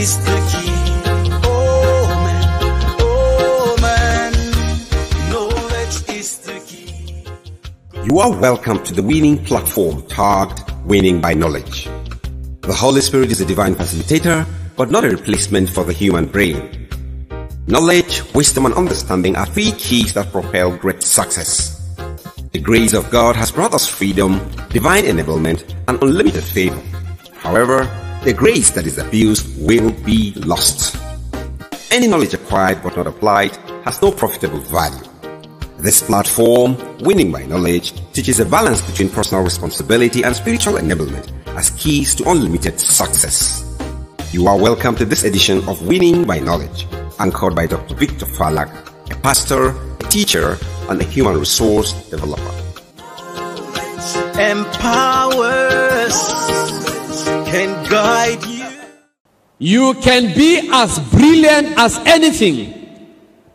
is the key. Oh man, oh man, knowledge is the key. You are welcome to the winning platform tagged Winning by Knowledge. The Holy Spirit is a divine facilitator, but not a replacement for the human brain. Knowledge, wisdom, and understanding are three keys that propel great success. The grace of God has brought us freedom, divine enablement, and unlimited favor. However, the grace that is abused will be lost. Any knowledge acquired but not applied has no profitable value. This platform, Winning by Knowledge, teaches a balance between personal responsibility and spiritual enablement as keys to unlimited success. You are welcome to this edition of Winning by Knowledge, anchored by Dr. Victor Falak, a pastor, a teacher, and a human resource developer. Empowers can guide you. You can be as brilliant as anything.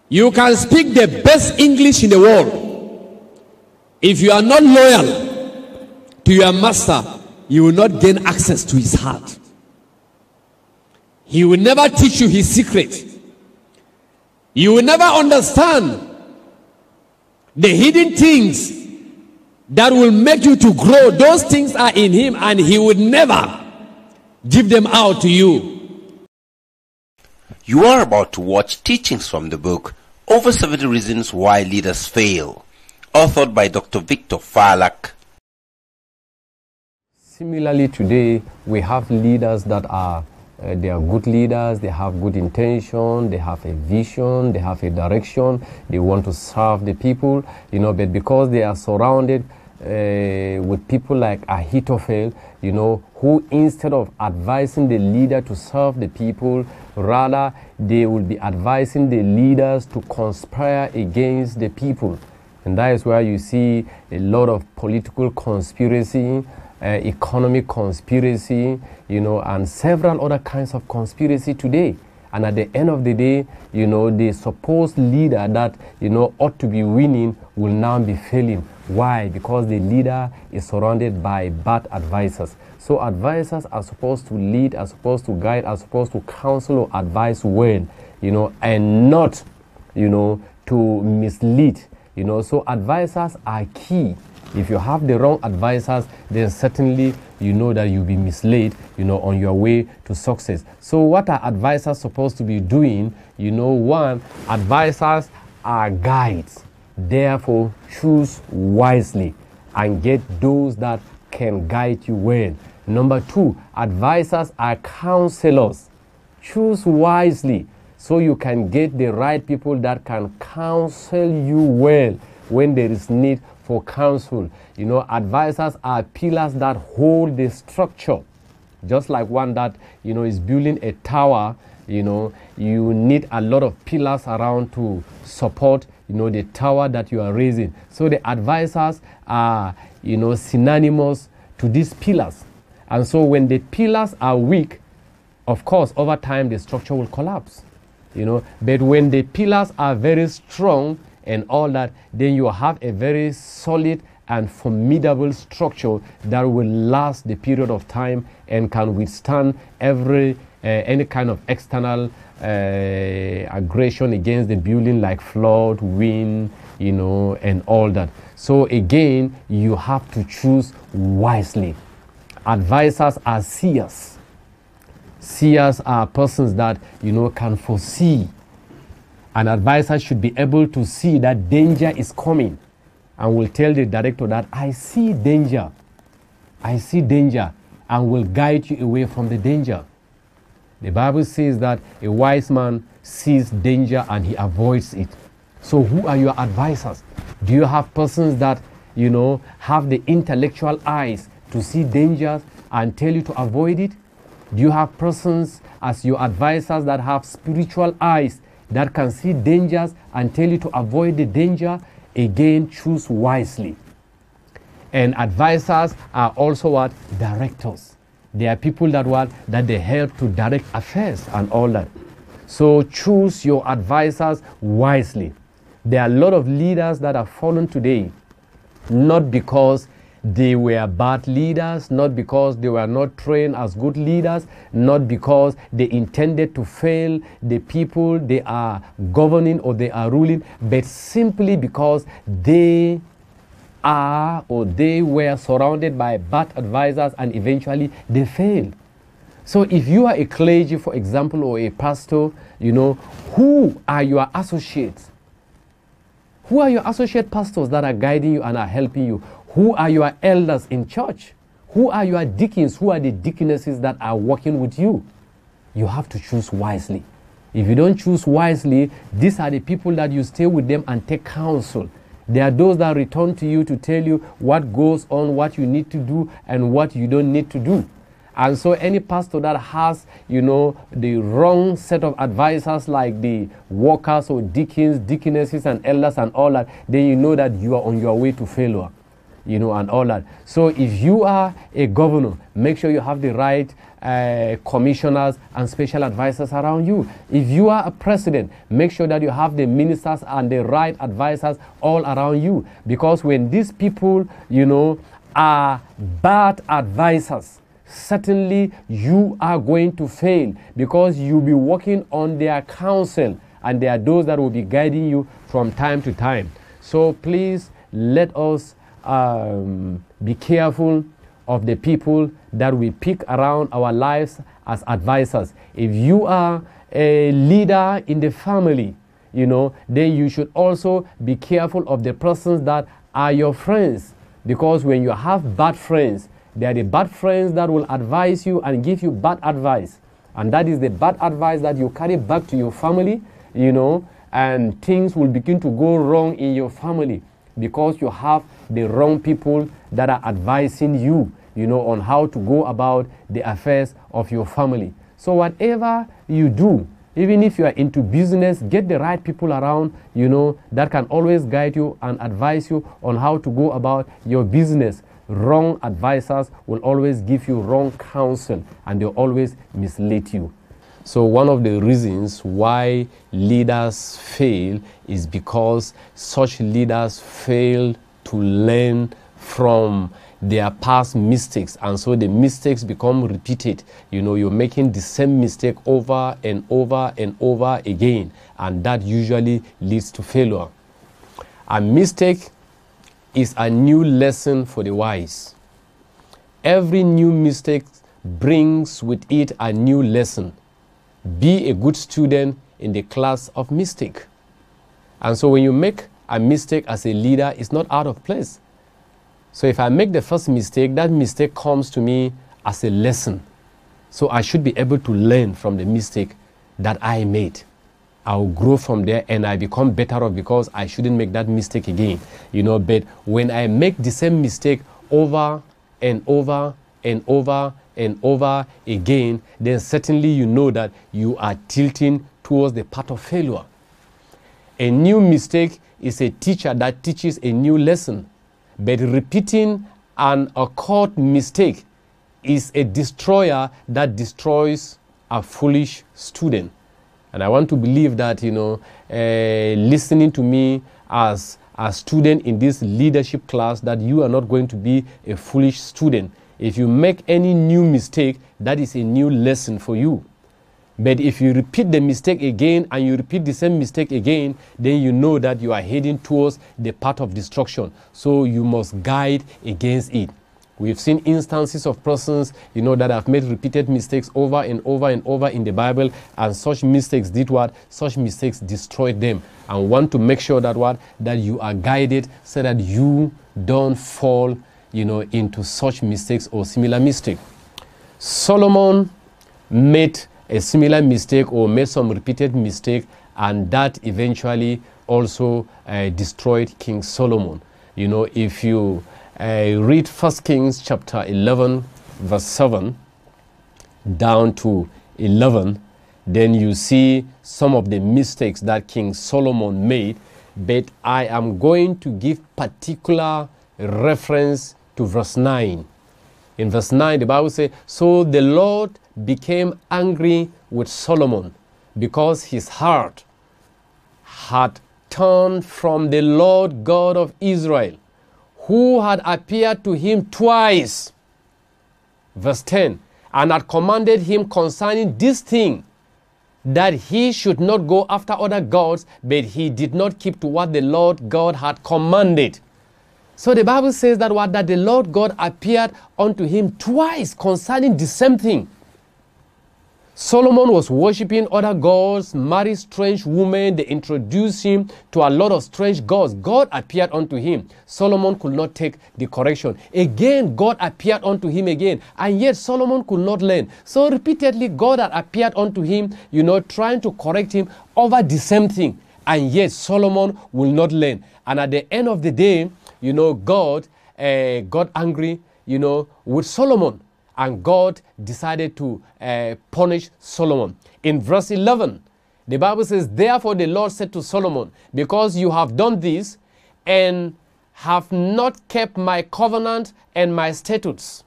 You can speak the best English in the world. If you are not loyal to your master, you will not gain access to his heart. He will never teach you his secret. You will never understand the hidden things that will make you to grow. Those things are in him and he would never give them out to you. You are about to watch teachings from the book Over 70 Reasons Why Leaders Fail, authored by Dr. Victor Falak. Similarly, today we have leaders that are uh, they are good leaders, they have good intention, they have a vision, they have a direction, they want to serve the people, you know, but because they are surrounded uh, with people like Ahithophel, you know, who instead of advising the leader to serve the people, rather they will be advising the leaders to conspire against the people. And that is where you see a lot of political conspiracy uh, economic conspiracy, you know, and several other kinds of conspiracy today. And at the end of the day, you know, the supposed leader that, you know, ought to be winning will now be failing. Why? Because the leader is surrounded by bad advisors. So advisors are supposed to lead, are supposed to guide, are supposed to counsel or advise well, you know, and not, you know, to mislead, you know. So advisors are key if you have the wrong advisors, then certainly you know that you'll be misled, you know, on your way to success. So what are advisors supposed to be doing? You know, one, advisors are guides. Therefore, choose wisely and get those that can guide you well. Number two, advisors are counselors. Choose wisely so you can get the right people that can counsel you well when there is need for counsel. You know, advisors are pillars that hold the structure. Just like one that, you know, is building a tower, you know, you need a lot of pillars around to support, you know, the tower that you are raising. So the advisors are, you know, synonymous to these pillars. And so when the pillars are weak, of course, over time the structure will collapse. You know, but when the pillars are very strong, and all that, then you have a very solid and formidable structure that will last the period of time and can withstand every uh, any kind of external uh, aggression against the building like flood, wind, you know, and all that. So again, you have to choose wisely. Advisors are seers. Seers are persons that you know can foresee an advisor should be able to see that danger is coming and will tell the director that I see danger. I see danger and will guide you away from the danger. The Bible says that a wise man sees danger and he avoids it. So who are your advisors? Do you have persons that, you know, have the intellectual eyes to see dangers and tell you to avoid it? Do you have persons as your advisors that have spiritual eyes that can see dangers and tell you to avoid the danger, again, choose wisely. And advisors are also what? Directors. They are people that what? That they help to direct affairs and all that. So choose your advisors wisely. There are a lot of leaders that are fallen today, not because they were bad leaders, not because they were not trained as good leaders, not because they intended to fail the people they are governing or they are ruling, but simply because they are or they were surrounded by bad advisors and eventually they failed. So if you are a clergy, for example, or a pastor, you know, who are your associates? Who are your associate pastors that are guiding you and are helping you? Who are your elders in church? Who are your deacons? Who are the deaconesses that are working with you? You have to choose wisely. If you don't choose wisely, these are the people that you stay with them and take counsel. There are those that return to you to tell you what goes on, what you need to do, and what you don't need to do. And so, any pastor that has, you know, the wrong set of advisors like the workers or deacons, deaconesses, and elders, and all that, then you know that you are on your way to failure you know, and all that. So if you are a governor, make sure you have the right uh, commissioners and special advisors around you. If you are a president, make sure that you have the ministers and the right advisors all around you. Because when these people, you know, are bad advisors, certainly you are going to fail because you'll be working on their counsel and there are those that will be guiding you from time to time. So please let us um, be careful of the people that we pick around our lives as advisors. If you are a leader in the family, you know, then you should also be careful of the persons that are your friends. Because when you have bad friends, they are the bad friends that will advise you and give you bad advice. And that is the bad advice that you carry back to your family, you know, and things will begin to go wrong in your family because you have the wrong people that are advising you, you know, on how to go about the affairs of your family. So whatever you do, even if you are into business, get the right people around, you know, that can always guide you and advise you on how to go about your business. Wrong advisors will always give you wrong counsel and they'll always mislead you. So, one of the reasons why leaders fail is because such leaders fail to learn from their past mistakes and so the mistakes become repeated you know you're making the same mistake over and over and over again and that usually leads to failure a mistake is a new lesson for the wise every new mistake brings with it a new lesson be a good student in the class of mistake and so when you make a mistake as a leader is not out of place. So if I make the first mistake, that mistake comes to me as a lesson. So I should be able to learn from the mistake that I made. I'll grow from there and I become better off because I shouldn't make that mistake again. You know, but when I make the same mistake over and over and over and over again, then certainly you know that you are tilting towards the path of failure. A new mistake is a teacher that teaches a new lesson, but repeating an occult mistake is a destroyer that destroys a foolish student. And I want to believe that, you know, uh, listening to me as a student in this leadership class, that you are not going to be a foolish student. If you make any new mistake, that is a new lesson for you. But if you repeat the mistake again and you repeat the same mistake again, then you know that you are heading towards the path of destruction. So you must guide against it. We've seen instances of persons, you know, that have made repeated mistakes over and over and over in the Bible, and such mistakes did what? Such mistakes destroyed them. And want to make sure that what? That you are guided so that you don't fall, you know, into such mistakes or similar mistake. Solomon made a similar mistake or made some repeated mistake and that eventually also uh, destroyed King Solomon. You know, if you uh, read First Kings chapter 11, verse 7 down to 11, then you see some of the mistakes that King Solomon made. But I am going to give particular reference to verse 9. In verse 9, the Bible says, So the Lord became angry with Solomon because his heart had turned from the Lord God of Israel, who had appeared to him twice. Verse 10 And had commanded him concerning this thing that he should not go after other gods, but he did not keep to what the Lord God had commanded. So the Bible says that what that the Lord God appeared unto him twice concerning the same thing. Solomon was worshiping other gods, married strange women. They introduced him to a lot of strange gods. God appeared unto him. Solomon could not take the correction. Again, God appeared unto him again. And yet, Solomon could not learn. So, repeatedly, God had appeared unto him, you know, trying to correct him over the same thing. And yet, Solomon will not learn. And at the end of the day, you know, God uh, got angry, you know, with Solomon and God decided to uh, punish Solomon. In verse 11, the Bible says, Therefore the Lord said to Solomon, Because you have done this and have not kept my covenant and my statutes,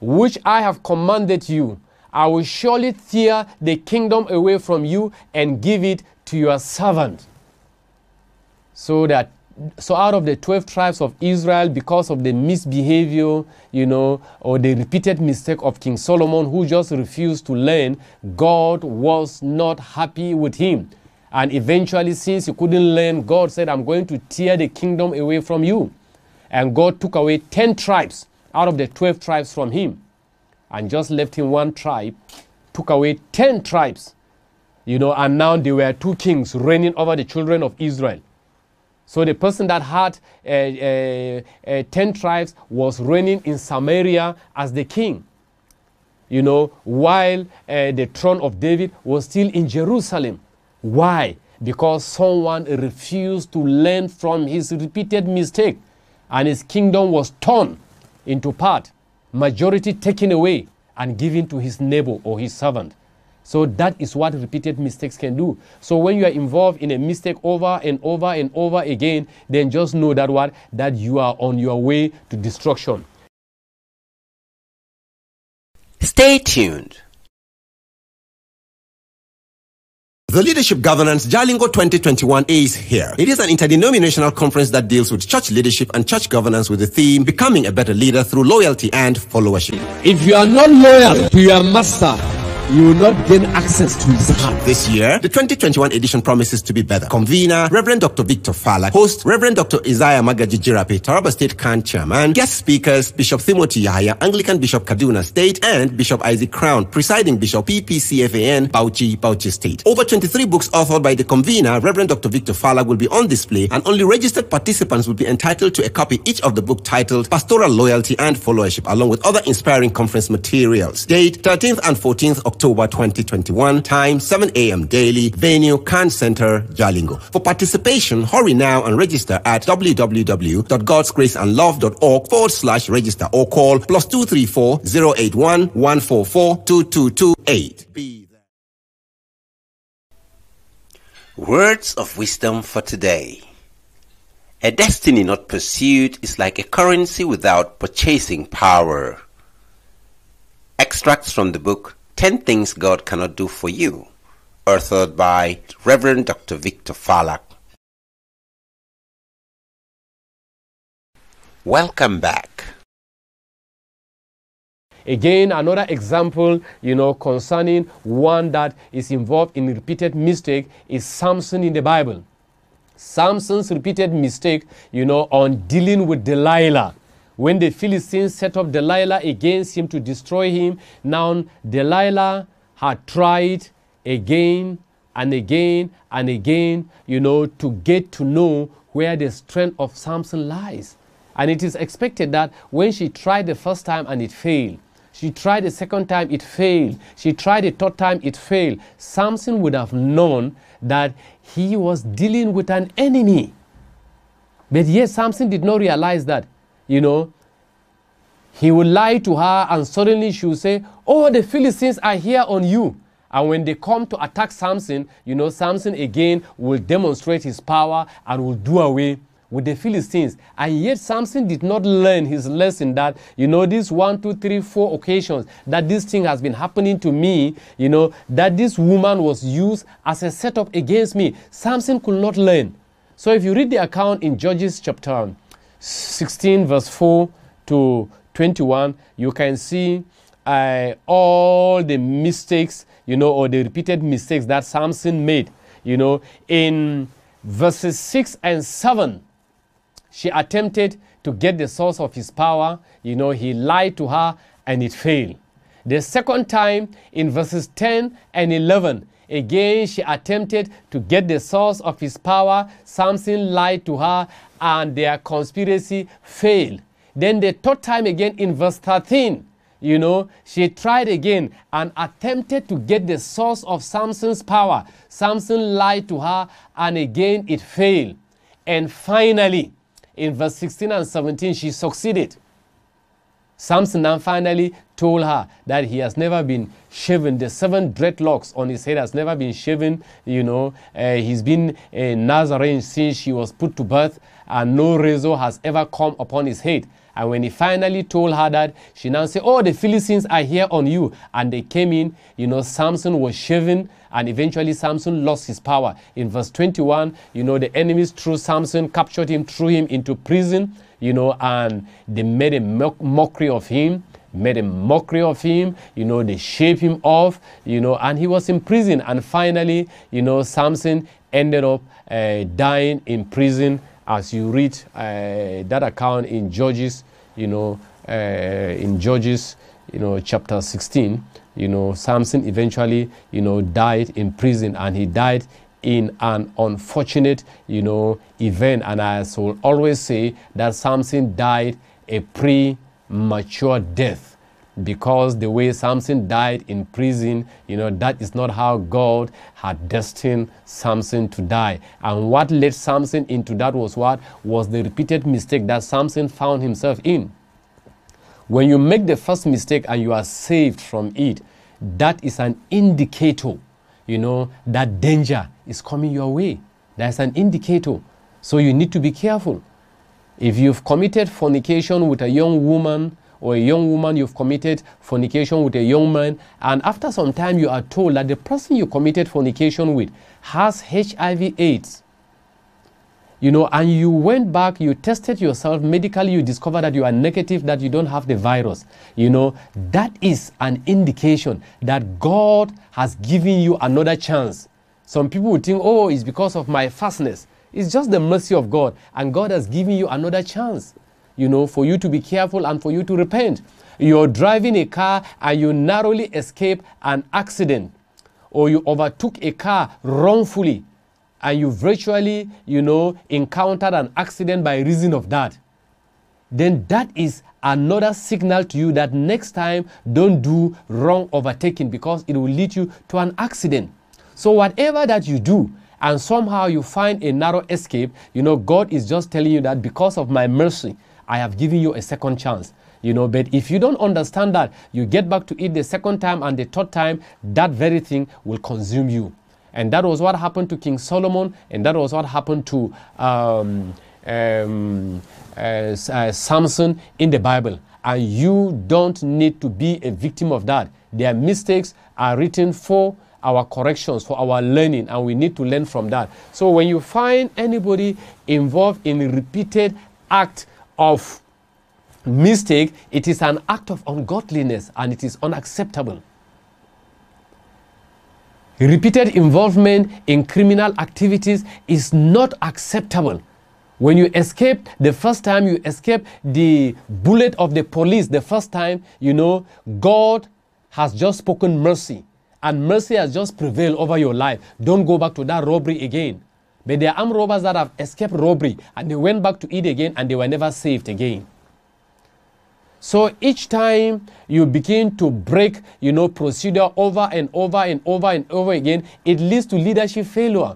which I have commanded you, I will surely tear the kingdom away from you and give it to your servant. So that so out of the 12 tribes of Israel, because of the misbehavior, you know, or the repeated mistake of King Solomon, who just refused to learn, God was not happy with him. And eventually, since he couldn't learn, God said, I'm going to tear the kingdom away from you. And God took away 10 tribes out of the 12 tribes from him and just left him one tribe, took away 10 tribes, you know, and now there were two kings reigning over the children of Israel. So the person that had uh, uh, uh, ten tribes was reigning in Samaria as the king. You know, while uh, the throne of David was still in Jerusalem. Why? Because someone refused to learn from his repeated mistake, and his kingdom was torn into part, majority taken away and given to his neighbor or his servant. So that is what repeated mistakes can do. So when you are involved in a mistake over and over and over again, then just know that what that you are on your way to destruction. Stay tuned. The Leadership Governance Jalingo 2021 is here. It is an interdenominational conference that deals with church leadership and church governance with the theme becoming a better leader through loyalty and followership. If you are not loyal to your master, you will not gain access to his heart. This year, the 2021 edition promises to be better. Convener, Reverend Dr. Victor Fala, host, Reverend Dr. Isaiah Magaji Jirape, Taraba State Khan Chairman, guest speakers, Bishop Timothy Yahya, Anglican Bishop Kaduna State, and Bishop Isaac Crown, presiding Bishop PPCFAN, Bauchi, Bauchi State. Over 23 books authored by the convener, Reverend Dr. Victor Fala, will be on display, and only registered participants will be entitled to a copy each of the book titled Pastoral Loyalty and Followership, along with other inspiring conference materials. Date 13th and 14th October 2021. Time 7 a.m. daily. Venue Khan Center, Jalingo. For participation, hurry now and register at www.godsgraceandlove.org forward slash register or call plus 234 081 144 2228. Words of wisdom for today. A destiny not pursued is like a currency without purchasing power. Extracts from the book 10 Things God Cannot Do for You, authored by Reverend Dr. Victor Falak. Welcome back. Again, another example, you know, concerning one that is involved in repeated mistake is Samson in the Bible. Samson's repeated mistake, you know, on dealing with Delilah when the Philistines set up Delilah against him to destroy him, now Delilah had tried again and again and again, you know, to get to know where the strength of Samson lies. And it is expected that when she tried the first time and it failed, she tried the second time, it failed. She tried the third time, it failed. Samson would have known that he was dealing with an enemy. But yet, Samson did not realize that you know, he would lie to her and suddenly she would say, Oh, the Philistines are here on you. And when they come to attack Samson, you know, Samson again will demonstrate his power and will do away with the Philistines. And yet Samson did not learn his lesson that, you know, these one, two, three, four occasions that this thing has been happening to me, you know, that this woman was used as a setup against me. Samson could not learn. So if you read the account in Judges chapter 16 verse 4 to 21 you can see uh, all the mistakes you know or the repeated mistakes that samson made you know in verses 6 and 7 she attempted to get the source of his power you know he lied to her and it failed the second time in verses 10 and 11 Again, she attempted to get the source of his power. Samson lied to her, and their conspiracy failed. Then, the third time again in verse 13, you know, she tried again and attempted to get the source of Samson's power. Samson lied to her, and again it failed. And finally, in verse 16 and 17, she succeeded. Samson then finally told her that he has never been shaven. The seven dreadlocks on his head has never been shaven. You know, uh, he's been a Nazarene since she was put to birth, and no razor has ever come upon his head. And when he finally told her that, she now said, Oh, the Philistines are here on you. And they came in. You know, Samson was shaven, and eventually Samson lost his power. In verse 21, you know, the enemies threw Samson, captured him, threw him into prison you know, and they made a mockery of him, made a mockery of him, you know, they shaved him off, you know, and he was in prison. And finally, you know, Samson ended up uh, dying in prison as you read uh, that account in Judges, you know, uh, in Judges, you know, chapter 16, you know, Samson eventually, you know, died in prison and he died in an unfortunate, you know, event. And I will always say, that Samson died a premature death because the way Samson died in prison, you know, that is not how God had destined Samson to die. And what led Samson into that was what? Was the repeated mistake that Samson found himself in. When you make the first mistake and you are saved from it, that is an indicator you know, that danger is coming your way. That's an indicator. So you need to be careful. If you've committed fornication with a young woman, or a young woman you've committed fornication with a young man, and after some time you are told that the person you committed fornication with has HIV/AIDS, you know, and you went back, you tested yourself medically, you discover that you are negative, that you don't have the virus, you know, that is an indication that God has given you another chance. Some people would think, oh, it's because of my fastness. It's just the mercy of God, and God has given you another chance, you know, for you to be careful and for you to repent. You're driving a car and you narrowly escape an accident, or you overtook a car wrongfully and you virtually, you know, encountered an accident by reason of that, then that is another signal to you that next time don't do wrong overtaking because it will lead you to an accident. So whatever that you do, and somehow you find a narrow escape, you know, God is just telling you that because of my mercy, I have given you a second chance. You know, but if you don't understand that, you get back to it the second time and the third time, that very thing will consume you. And that was what happened to King Solomon, and that was what happened to um, um, uh, uh, Samson in the Bible. And you don't need to be a victim of that. Their mistakes are written for our corrections, for our learning, and we need to learn from that. So when you find anybody involved in a repeated act of mistake, it is an act of ungodliness and it is unacceptable. Repeated involvement in criminal activities is not acceptable. When you escape the first time, you escape the bullet of the police the first time, you know, God has just spoken mercy and mercy has just prevailed over your life. Don't go back to that robbery again. But there are armed robbers that have escaped robbery and they went back to it again and they were never saved again. So each time you begin to break, you know, procedure over and over and over and over again, it leads to leadership failure.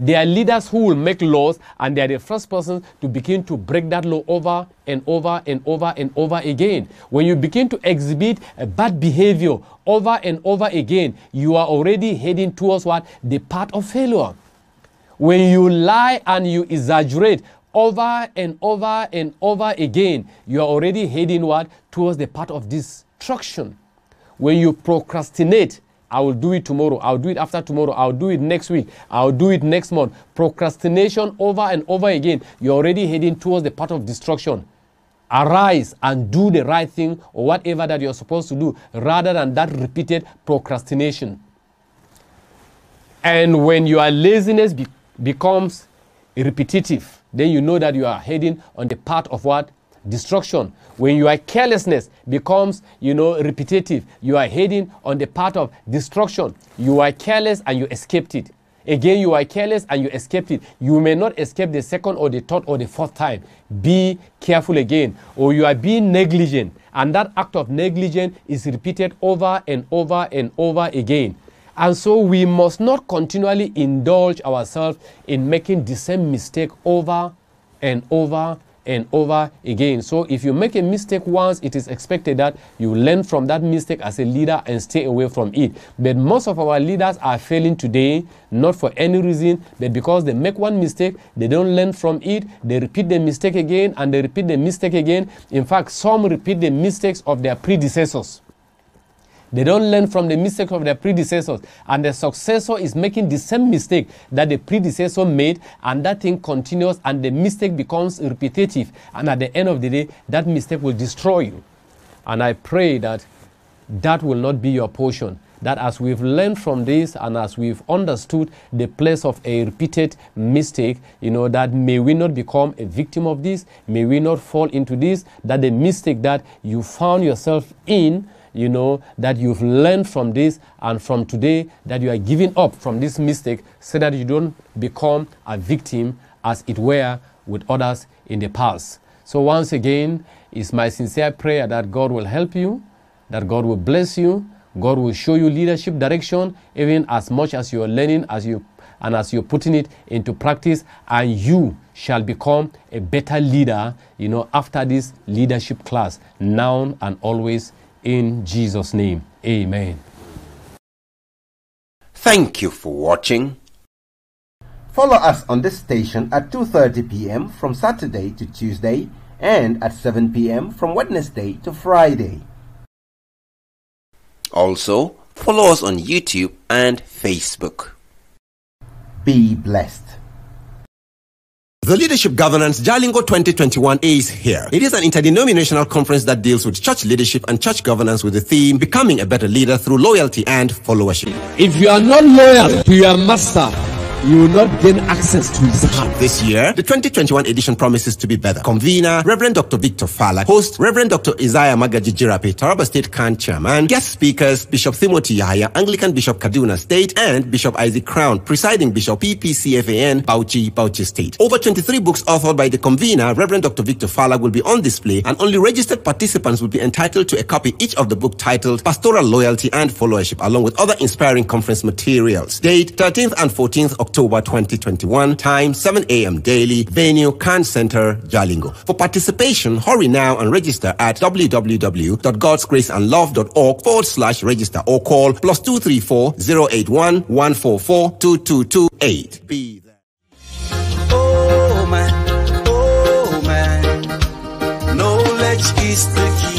There are leaders who will make laws, and they are the first persons to begin to break that law over and over and over and over again. When you begin to exhibit a bad behavior over and over again, you are already heading towards what? The path of failure. When you lie and you exaggerate over and over and over again, you are already heading what? Towards the path of destruction. When you procrastinate, I will do it tomorrow. I'll do it after tomorrow. I'll do it next week. I'll do it next month. Procrastination over and over again. You're already heading towards the path of destruction. Arise and do the right thing or whatever that you're supposed to do rather than that repeated procrastination. And when your laziness be- becomes repetitive, then you know that you are heading on the path of what? Destruction. When your carelessness becomes, you know, repetitive, you are heading on the path of destruction. You are careless and you escaped it. Again, you are careless and you escaped it. You may not escape the second or the third or the fourth time. Be careful again. Or you are being negligent. And that act of negligence is repeated over and over and over again. And so we must not continually indulge ourselves in making the same mistake over and over and over again. So if you make a mistake once, it is expected that you learn from that mistake as a leader and stay away from it. But most of our leaders are failing today, not for any reason, but because they make one mistake, they don't learn from it, they repeat the mistake again and they repeat the mistake again. In fact, some repeat the mistakes of their predecessors. They don't learn from the mistakes of their predecessors. And the successor is making the same mistake that the predecessor made, and that thing continues, and the mistake becomes repetitive. And at the end of the day, that mistake will destroy you. And I pray that that will not be your portion. That as we've learned from this and as we've understood the place of a repeated mistake, you know, that may we not become a victim of this, may we not fall into this, that the mistake that you found yourself in you know, that you've learned from this and from today that you are giving up from this mistake so that you don't become a victim as it were with others in the past. So, once again, it's my sincere prayer that God will help you, that God will bless you, God will show you leadership direction, even as much as you are learning, as you and as you're putting it into practice, and you shall become a better leader, you know, after this leadership class, now and always in Jesus' name, amen. Thank you for watching. Follow us on this station at 2.30 p.m. from Saturday to Tuesday and at 7 p.m. from Wednesday to Friday. Also, follow us on YouTube and Facebook. Be blessed. The Leadership Governance Jalingo 2021 is here. It is an interdenominational conference that deals with church leadership and church governance with the theme becoming a better leader through loyalty and followership. If you are not loyal to your master, you will not gain access to his heart. This year, the 2021 edition promises to be better. Convener, Reverend Dr. Victor Fala, host, Reverend Dr. Isaiah Magaji Jirape, Taraba State Khan Chairman, guest speakers, Bishop Timothy Yahya, Anglican Bishop Kaduna State, and Bishop Isaac Crown, presiding Bishop PPCFAN, Bauchi, Bauchi State. Over 23 books authored by the convener, Reverend Dr. Victor Fala, will be on display, and only registered participants will be entitled to a copy each of the book titled Pastoral Loyalty and Followership, along with other inspiring conference materials. Date 13th and 14th October. October 2021. Time 7 a.m. daily. Venue Khan Center, Jalingo. For participation, hurry now and register at www.godsgraceandlove.org forward slash register or call plus 234 081 144 2228. Be there. Oh, man. Oh, man. Knowledge is the key.